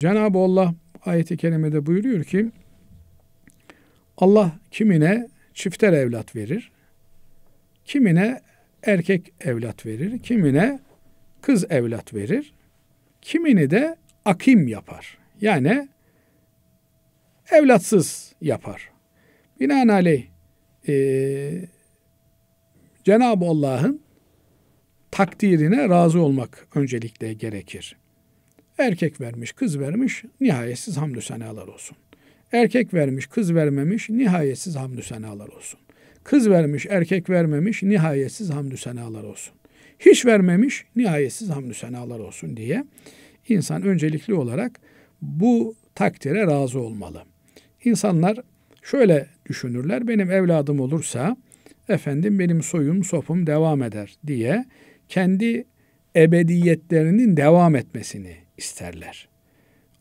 Cenab-ı Allah ayeti kerimede buyuruyor ki Allah kimine çifter evlat verir, kimine erkek evlat verir, kimine kız evlat verir, kimini de akim yapar. Yani evlatsız yapar. Binaenaleyh e, Cenab-ı Allah'ın takdirine razı olmak öncelikle gerekir. Erkek vermiş, kız vermiş, nihayetsiz hamdü senalar olsun. Erkek vermiş, kız vermemiş, nihayetsiz hamdü senalar olsun. Kız vermiş, erkek vermemiş, nihayetsiz hamdü senalar olsun. Hiç vermemiş, nihayetsiz hamdü senalar olsun diye insan öncelikli olarak bu takdire razı olmalı. İnsanlar şöyle düşünürler. Benim evladım olursa efendim benim soyum sopum devam eder diye kendi ebediyetlerinin devam etmesini isterler.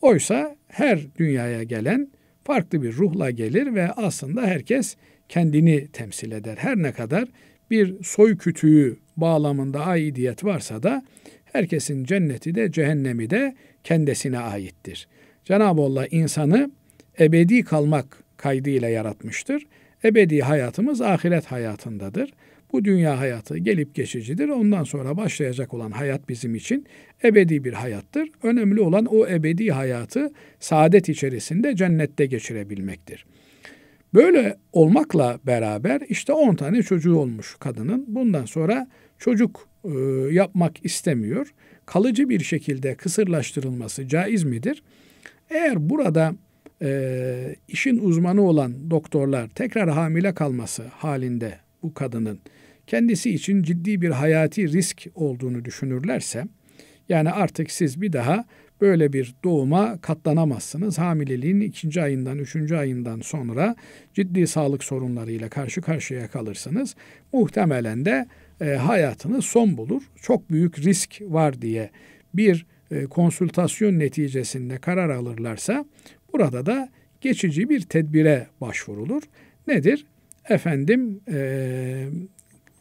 Oysa her dünyaya gelen farklı bir ruhla gelir ve aslında herkes kendini temsil eder. Her ne kadar bir soy kütüğü bağlamında aidiyet varsa da herkesin cenneti de cehennemi de kendisine aittir. Cenab-ı Allah insanı ebedi kalmak kaydıyla yaratmıştır. Ebedi hayatımız ahiret hayatındadır. Bu dünya hayatı gelip geçicidir. Ondan sonra başlayacak olan hayat bizim için ebedi bir hayattır. Önemli olan o ebedi hayatı saadet içerisinde cennette geçirebilmektir. Böyle olmakla beraber işte 10 tane çocuğu olmuş kadının. Bundan sonra çocuk e, yapmak istemiyor. Kalıcı bir şekilde kısırlaştırılması caiz midir? Eğer burada e, işin uzmanı olan doktorlar tekrar hamile kalması halinde bu kadının kendisi için ciddi bir hayati risk olduğunu düşünürlerse yani artık siz bir daha böyle bir doğuma katlanamazsınız. Hamileliğin ikinci ayından, üçüncü ayından sonra ciddi sağlık sorunlarıyla karşı karşıya kalırsınız. Muhtemelen de e, hayatınız son bulur. Çok büyük risk var diye bir e, konsültasyon neticesinde karar alırlarsa burada da geçici bir tedbire başvurulur. Nedir? Efendim e,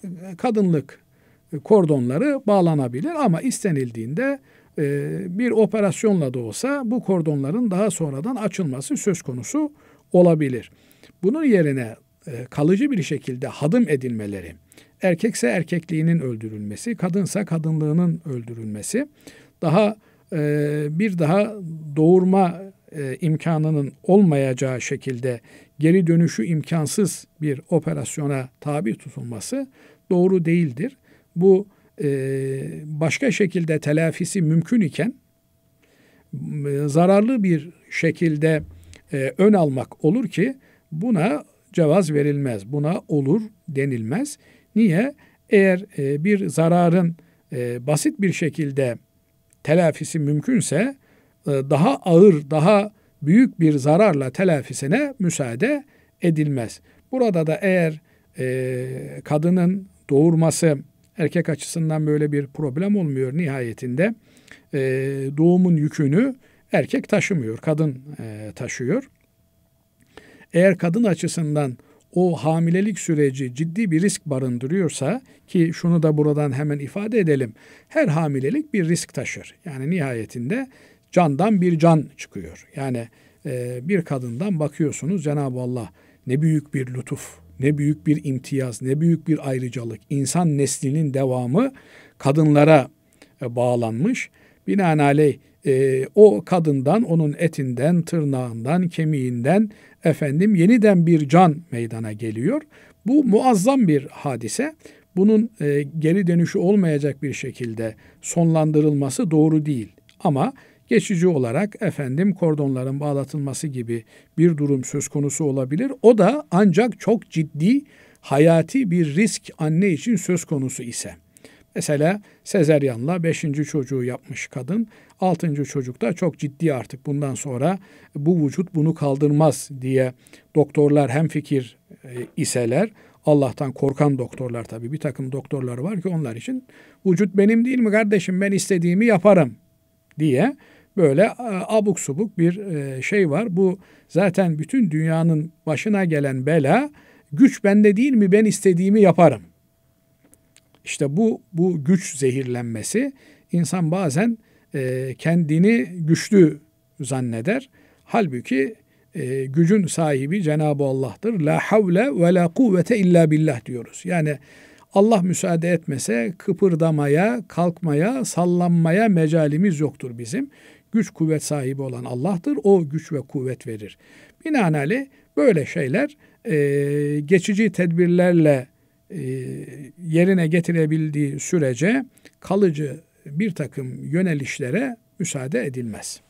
e, kadınlık e, kordonları bağlanabilir ama istenildiğinde e, bir operasyonla da olsa bu kordonların daha sonradan açılması söz konusu olabilir. Bunun yerine kalıcı bir şekilde hadım edilmeleri, erkekse erkekliğinin öldürülmesi, kadınsa kadınlığının öldürülmesi, daha bir daha doğurma imkanının olmayacağı şekilde geri dönüşü imkansız bir operasyona tabi tutulması doğru değildir. Bu e, başka şekilde telafisi mümkün iken e, zararlı bir şekilde e, ön almak olur ki buna cevaz verilmez. Buna olur denilmez. Niye? Eğer e, bir zararın e, basit bir şekilde telafisi mümkünse e, daha ağır, daha büyük bir zararla telafisine müsaade edilmez. Burada da eğer e, kadının doğurması erkek açısından böyle bir problem olmuyor nihayetinde. E, doğumun yükünü erkek taşımıyor, kadın e, taşıyor. Eğer kadın açısından o hamilelik süreci ciddi bir risk barındırıyorsa ki şunu da buradan hemen ifade edelim. Her hamilelik bir risk taşır. Yani nihayetinde candan bir can çıkıyor. Yani e, bir kadından bakıyorsunuz Cenab-ı Allah ne büyük bir lütuf ne büyük bir imtiyaz, ne büyük bir ayrıcalık. İnsan neslinin devamı kadınlara e, bağlanmış. Binaenaleyh e, o kadından, onun etinden, tırnağından, kemiğinden efendim yeniden bir can meydana geliyor. Bu muazzam bir hadise. Bunun e, geri dönüşü olmayacak bir şekilde sonlandırılması doğru değil. Ama geçici olarak efendim kordonların bağlatılması gibi bir durum söz konusu olabilir. O da ancak çok ciddi hayati bir risk anne için söz konusu ise. Mesela sezeryanla beşinci çocuğu yapmış kadın çocuk da çok ciddi artık bundan sonra bu vücut bunu kaldırmaz diye doktorlar hem fikir e, iseler Allah'tan korkan doktorlar tabii bir takım doktorlar var ki onlar için vücut benim değil mi kardeşim ben istediğimi yaparım diye böyle e, abuk subuk bir e, şey var. Bu zaten bütün dünyanın başına gelen bela güç bende değil mi ben istediğimi yaparım. İşte bu bu güç zehirlenmesi insan bazen e, kendini güçlü zanneder. Halbuki e, gücün sahibi Cenab-ı Allah'tır. La havle ve la kuvvete illa billah diyoruz. Yani Allah müsaade etmese kıpırdamaya, kalkmaya, sallanmaya mecalimiz yoktur bizim güç kuvvet sahibi olan Allah'tır. O güç ve kuvvet verir. Binaenaleyh böyle şeyler e, geçici tedbirlerle e, yerine getirebildiği sürece kalıcı bir takım yönelişlere müsaade edilmez.